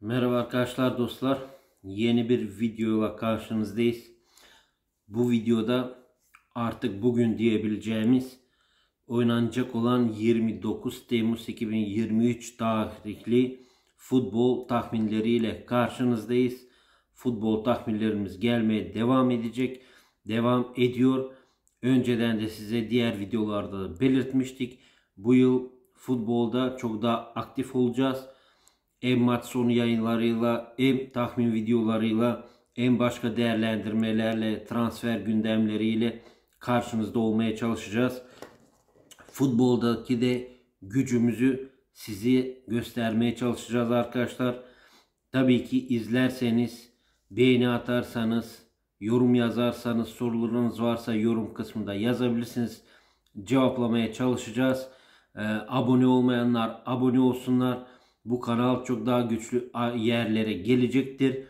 Merhaba arkadaşlar dostlar. Yeni bir videoyla karşınızdayız. Bu videoda artık bugün diyebileceğimiz oynanacak olan 29 Temmuz 2023 tarihli futbol tahminleriyle karşınızdayız. Futbol tahminlerimiz gelmeye devam edecek. Devam ediyor. Önceden de size diğer videolarda belirtmiştik. Bu yıl futbolda çok daha aktif olacağız hem maç yayınlarıyla hem tahmin videolarıyla hem başka değerlendirmelerle transfer gündemleriyle karşınızda olmaya çalışacağız. Futboldaki de gücümüzü sizi göstermeye çalışacağız arkadaşlar. Tabii ki izlerseniz, beğeni atarsanız, yorum yazarsanız, sorularınız varsa yorum kısmında yazabilirsiniz. Cevaplamaya çalışacağız. Ee, abone olmayanlar abone olsunlar. Bu kanal çok daha güçlü yerlere gelecektir.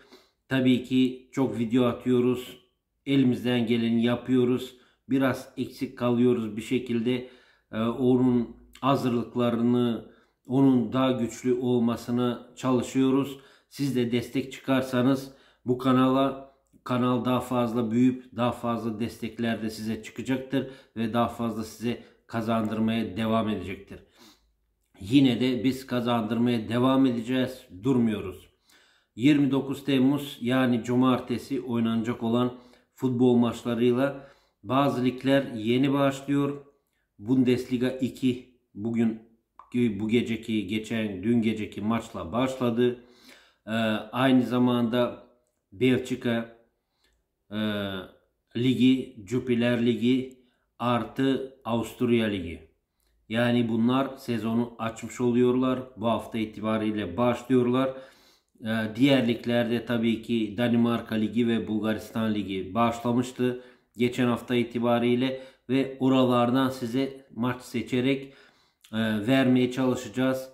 Tabii ki çok video atıyoruz. Elimizden geleni yapıyoruz. Biraz eksik kalıyoruz bir şekilde. E, onun hazırlıklarını, onun daha güçlü olmasına çalışıyoruz. Siz de destek çıkarsanız bu kanala kanal daha fazla büyüyüp daha fazla destekler de size çıkacaktır ve daha fazla size kazandırmaya devam edecektir yine de biz kazandırmaya devam edeceğiz. Durmuyoruz. 29 Temmuz yani cumartesi oynanacak olan futbol maçlarıyla bazı ligler yeni başlıyor. Bundesliga 2 bugün bu geceki geçen dün geceki maçla başladı. Ee, aynı zamanda Belçika e, Ligi, Jupiler Ligi artı Avusturya Ligi. Yani bunlar sezonu açmış oluyorlar. Bu hafta itibariyle başlıyorlar. Ee, Diğer liglerde tabii ki Danimarka Ligi ve Bulgaristan Ligi başlamıştı geçen hafta itibariyle ve oralardan size maç seçerek e, vermeye çalışacağız.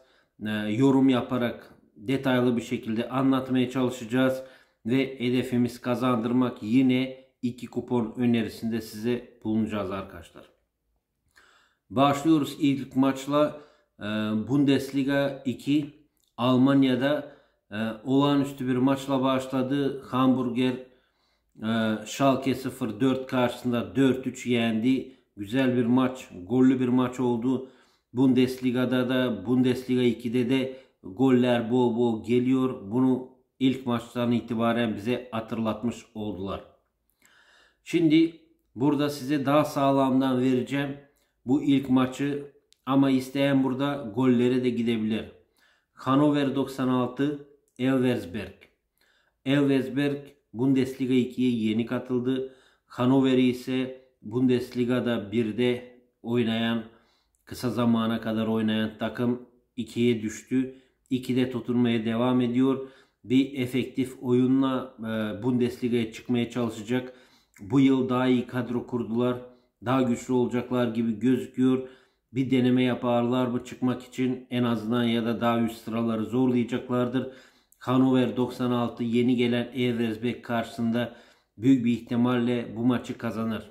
Ee, yorum yaparak detaylı bir şekilde anlatmaya çalışacağız ve hedefimiz kazandırmak yine iki kupon önerisinde size bulunacağız arkadaşlar. Başlıyoruz ilk maçla e, Bundesliga 2 Almanya'da e, olağanüstü bir maçla başladı. Hamburger e, Schalke 0-4 karşısında 4-3 yendi. Güzel bir maç, gollü bir maç oldu. Bundesliga'da da Bundesliga 2'de de goller bol bol geliyor. Bunu ilk maçtan itibaren bize hatırlatmış oldular. Şimdi burada size daha sağlamdan vereceğim bu ilk maçı ama isteyen burada gollere de gidebilir. Hanover 96, Elversberg. Elversberg Bundesliga 2'ye yeni katıldı. Hanover ise Bundesliga'da 1'de oynayan kısa zamana kadar oynayan takım 2'ye düştü. 2'de tutunmaya devam ediyor. Bir efektif oyunla e, Bundesliga'ya çıkmaya çalışacak. Bu yıl daha iyi kadro kurdular daha güçlü olacaklar gibi gözüküyor. Bir deneme yaparlar mı çıkmak için en azından ya da daha üst sıraları zorlayacaklardır. Hanover 96 yeni gelen Eversbeck karşısında büyük bir ihtimalle bu maçı kazanır.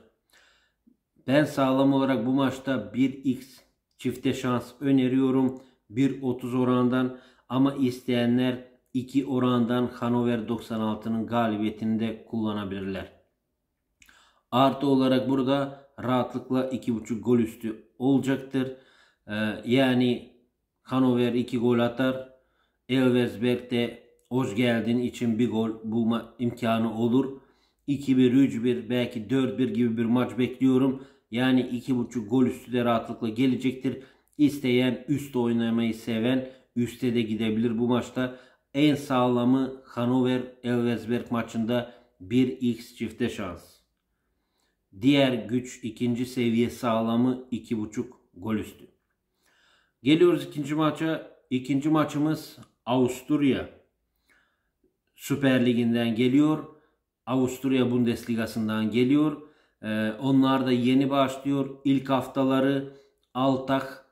Ben sağlam olarak bu maçta 1x çifte şans öneriyorum. 1.30 orandan ama isteyenler 2 orandan Hanover 96'nın galibiyetini de kullanabilirler. Artı olarak burada rahatlıkla 2.5 gol üstü olacaktır. Ee, yani Hanover 2 gol atar. Elversberg de hoş geldin için bir gol bulma imkanı olur. 2-1, 3-1 belki 4-1 gibi bir maç bekliyorum. Yani 2.5 gol üstü de rahatlıkla gelecektir. İsteyen üst oynamayı seven üste de gidebilir bu maçta. En sağlamı Hanover Elversberg maçında 1x çifte şans. Diğer güç ikinci seviye sağlamı 2.5 gol üstü. Geliyoruz ikinci maça. İkinci maçımız Avusturya Süper Ligi'nden geliyor. Avusturya Bundesliga'sından geliyor. Ee, onlar da yeni başlıyor. İlk haftaları Altak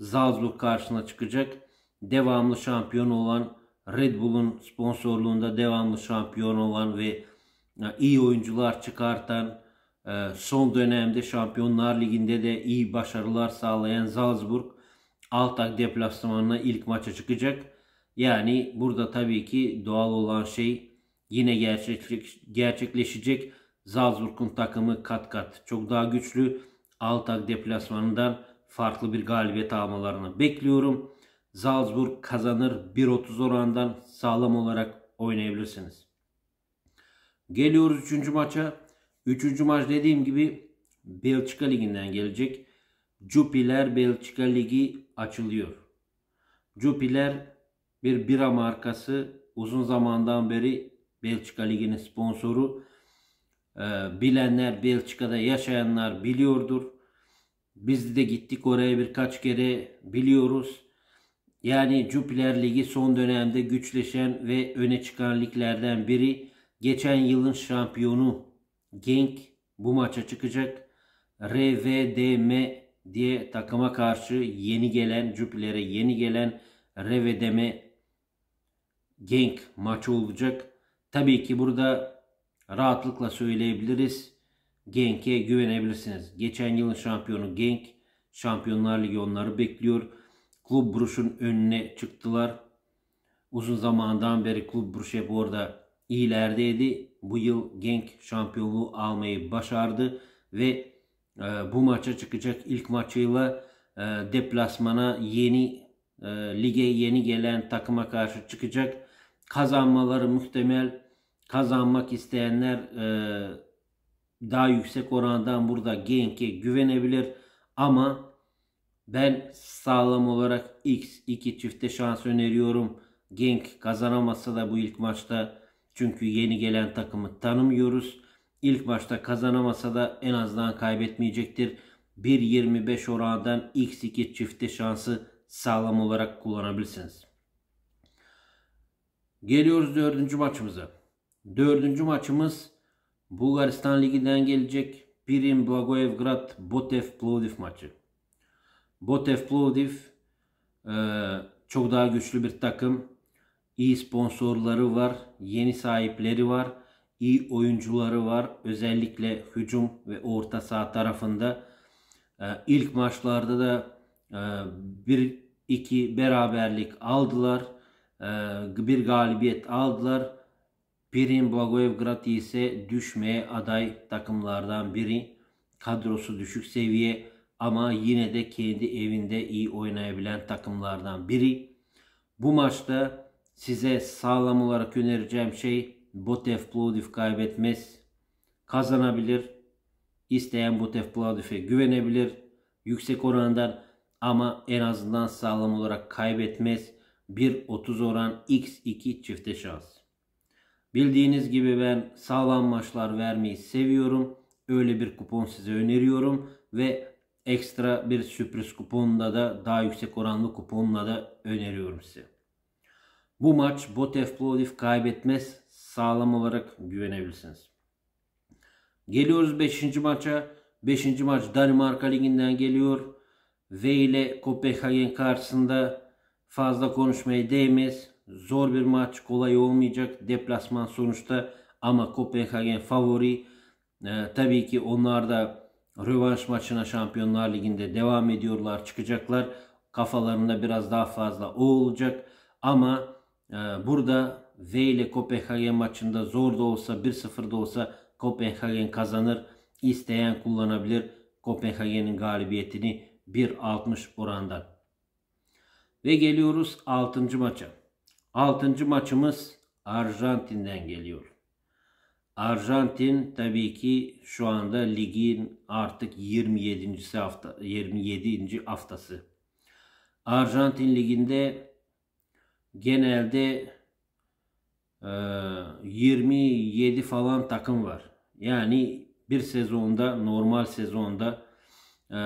Salzburg karşısına çıkacak. Devamlı şampiyon olan Red Bull'un sponsorluğunda devamlı şampiyon olan ve e, iyi oyuncular çıkartan ee, son dönemde Şampiyonlar Ligi'nde de iyi başarılar sağlayan Salzburg Altak deplasmanına ilk maça çıkacak. Yani burada tabii ki doğal olan şey yine gerçekleşecek. Salzburg'un takımı kat kat çok daha güçlü. Altak deplasmanından farklı bir galibiyet almalarını bekliyorum. Salzburg kazanır 1.30 orandan sağlam olarak oynayabilirsiniz. Geliyoruz 3. maça. Üçüncü maç dediğim gibi Belçika Ligi'nden gelecek. Jupiler Belçika Ligi açılıyor. Jupiler bir bira markası uzun zamandan beri Belçika Ligi'nin sponsoru. Ee, bilenler Belçika'da yaşayanlar biliyordur. Biz de gittik oraya birkaç kere biliyoruz. Yani Jupiler Ligi son dönemde güçleşen ve öne çıkan liglerden biri. Geçen yılın şampiyonu Genk bu maça çıkacak. RVDM diye takıma karşı yeni gelen Jüpiter'e yeni gelen RVDM Genk maçı olacak. Tabii ki burada rahatlıkla söyleyebiliriz. Genk'e güvenebilirsiniz. Geçen yılın şampiyonu Genk Şampiyonlar Ligi onları bekliyor. Klub Brugge'un önüne çıktılar. Uzun zamandan beri Klub Brugge hep orada ilerideydi. Bu yıl Genk şampiyonluğu almayı başardı ve e, bu maça çıkacak ilk maçıyla e, deplasmana yeni e, lige yeni gelen takıma karşı çıkacak. Kazanmaları muhtemel. Kazanmak isteyenler e, daha yüksek orandan burada Genk'e güvenebilir ama ben sağlam olarak X2 çifte şans öneriyorum. Genk kazanamazsa da bu ilk maçta çünkü yeni gelen takımı tanımıyoruz. İlk başta kazanamasa da en azından kaybetmeyecektir. 1.25 oranından x2 çifte şansı sağlam olarak kullanabilirsiniz. Geliyoruz dördüncü maçımıza. Dördüncü maçımız Bulgaristan Ligi'den gelecek. Pirin Blagoevgrad Botev Plovdiv maçı. Botev Plovdiv çok daha güçlü bir takım iyi sponsorları var, yeni sahipleri var, iyi oyuncuları var. Özellikle hücum ve orta saha tarafında ee, ilk maçlarda da e, bir iki beraberlik aldılar. Ee, bir galibiyet aldılar. Pirin Blagoevgrad ise düşmeye aday takımlardan biri. Kadrosu düşük seviye ama yine de kendi evinde iyi oynayabilen takımlardan biri. Bu maçta size sağlam olarak önereceğim şey Botef Plovdiv kaybetmez. Kazanabilir. İsteyen Botef Plovdiv'e güvenebilir. Yüksek orandan ama en azından sağlam olarak kaybetmez. 1.30 oran x2 çifte şans. Bildiğiniz gibi ben sağlam maçlar vermeyi seviyorum. Öyle bir kupon size öneriyorum ve ekstra bir sürpriz kuponla da daha yüksek oranlı kuponla da öneriyorum size. Bu maç Botef Plovdiv kaybetmez sağlam olarak güvenebilirsiniz. Geliyoruz 5. maça. 5. maç Danimarka Ligi'nden geliyor. V ile Kopenhagen karşısında fazla konuşmaya değmez. Zor bir maç kolay olmayacak. Deplasman sonuçta ama Kopenhagen favori. Ee, tabii ki onlar da rövanş maçına Şampiyonlar Ligi'nde devam ediyorlar, çıkacaklar. Kafalarında biraz daha fazla o olacak. Ama ee, burada V ile Kopenhagen maçında zor da olsa 1-0 da olsa Kopenhagen kazanır. İsteyen kullanabilir Kopenhagen'in galibiyetini 1.60 oranda. Ve geliyoruz 6. maça. 6. maçımız Arjantin'den geliyor. Arjantin tabii ki şu anda ligin artık 27. hafta 27. haftası. Arjantin liginde genelde 27 e, falan takım var. Yani bir sezonda normal sezonda 50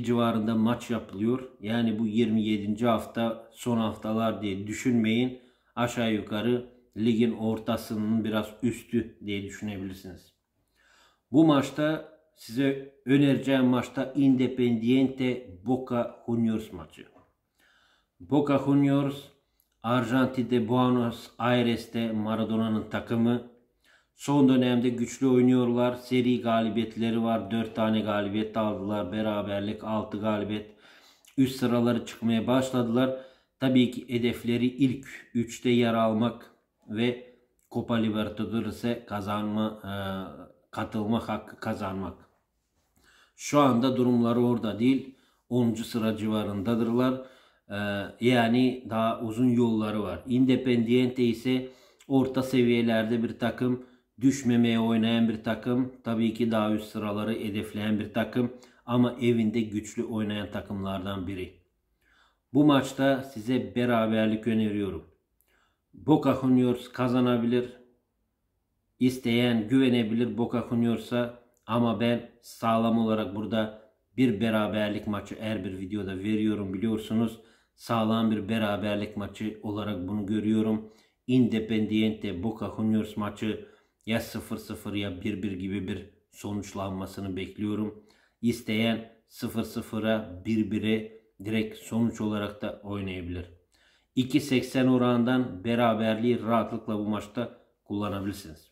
e, civarında maç yapılıyor. Yani bu 27. hafta son haftalar diye düşünmeyin. Aşağı yukarı ligin ortasının biraz üstü diye düşünebilirsiniz. Bu maçta size önereceğim maçta Independiente Boca Juniors maçı. Boca Juniors Arjantin'de Buenos Aires'te Maradona'nın takımı. Son dönemde güçlü oynuyorlar. Seri galibiyetleri var. 4 tane galibiyet aldılar. Beraberlik 6 galibiyet. Üst sıraları çıkmaya başladılar. Tabii ki hedefleri ilk 3'te yer almak ve Copa Libertadores'e kazanma e, katılma hakkı kazanmak. Şu anda durumları orada değil. 10. sıra civarındadırlar. Ee, yani daha uzun yolları var. Independiente ise orta seviyelerde bir takım düşmemeye oynayan bir takım. Tabii ki daha üst sıraları hedefleyen bir takım ama evinde güçlü oynayan takımlardan biri. Bu maçta size beraberlik öneriyorum. Boca Juniors kazanabilir. İsteyen güvenebilir Boca Juniors'a ama ben sağlam olarak burada bir beraberlik maçı her bir videoda veriyorum biliyorsunuz sağlam bir beraberlik maçı olarak bunu görüyorum. Independiente Boca Juniors maçı ya 0-0 ya 1-1 gibi bir sonuçlanmasını bekliyorum. İsteyen 0-0'a 1-1'e direkt sonuç olarak da oynayabilir. 2.80 oranından beraberliği rahatlıkla bu maçta kullanabilirsiniz.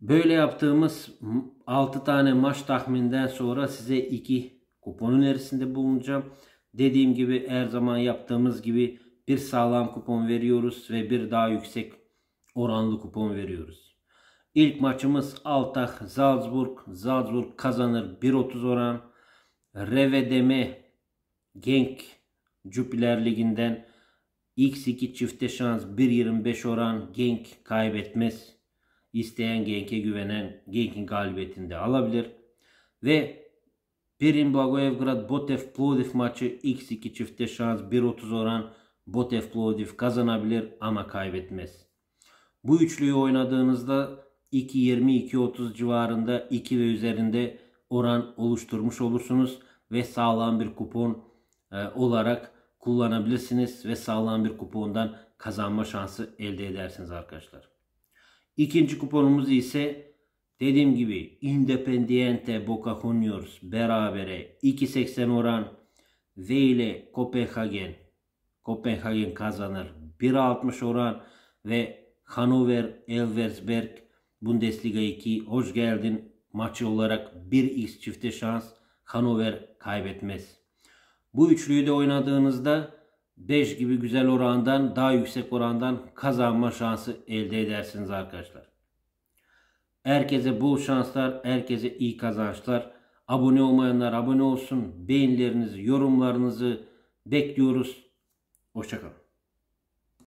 Böyle yaptığımız 6 tane maç tahminden sonra size 2 kupon önerisinde bulunacağım. Dediğim gibi her zaman yaptığımız gibi bir sağlam kupon veriyoruz ve bir daha yüksek oranlı kupon veriyoruz. İlk maçımız Altach Salzburg. Salzburg kazanır 1.30 oran. Revedeme Genk Jupiler Ligi'nden X2 çifte şans 1.25 oran Genk kaybetmez. İsteyen Genk'e güvenen Genk'in galibiyetini de alabilir. Ve Pirin Blagoevgrad Botef Plovdiv maçı x2 çifte şans 1.30 oran Botef Plovdiv kazanabilir ama kaybetmez. Bu üçlüyü oynadığınızda 2.20-2.30 civarında 2 ve üzerinde oran oluşturmuş olursunuz ve sağlam bir kupon e, olarak kullanabilirsiniz ve sağlam bir kupondan kazanma şansı elde edersiniz arkadaşlar. İkinci kuponumuz ise Dediğim gibi Independiente Boca Juniors berabere 2.80 oran ve ile Kopenhagen Kopenhagen kazanır. 1.60 oran ve Hanover Elversberg Bundesliga 2 hoş geldin maçı olarak 1x çifte şans Hanover kaybetmez. Bu üçlüyü de oynadığınızda 5 gibi güzel orandan daha yüksek orandan kazanma şansı elde edersiniz arkadaşlar. Herkese bol şanslar, herkese iyi kazançlar. Abone olmayanlar abone olsun. Beğenilerinizi, yorumlarınızı bekliyoruz. Hoşçakalın.